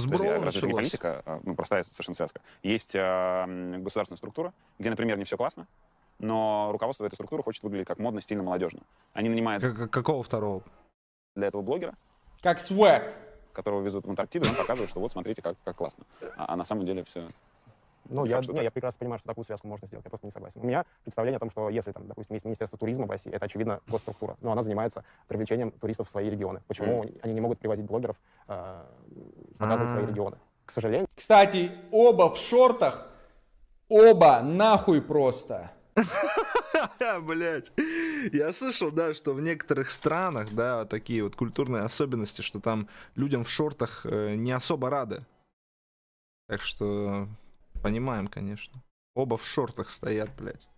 С есть, э, Это не политика, а, ну, простая совершенно связка. Есть э, государственная структура, где, например, не все классно, но руководство этой структуры хочет выглядеть как модно, стильно, молодежно. Они нанимают... Как, какого второго? Для этого блогера. Как свэк. Которого везут в Антарктиду, он показывает, что вот, смотрите, как, как классно. А, а на самом деле все ну, я, не, ну, я прекрасно понимаю, что такую связку можно сделать, я просто не согласен. У меня представление о том, что если, там, допустим, есть Министерство туризма в России, это, очевидно, госструктура, но она занимается привлечением туристов в свои регионы. Почему mm. они не могут привозить блогеров э, а -а -а. свои регионы. К сожалению. Кстати, оба в шортах, оба нахуй просто. Блять. Я слышал, да, что в некоторых странах, да, такие вот культурные особенности, что там людям в шортах э, не особо рады. Так что понимаем, конечно. Оба в шортах стоят, блять.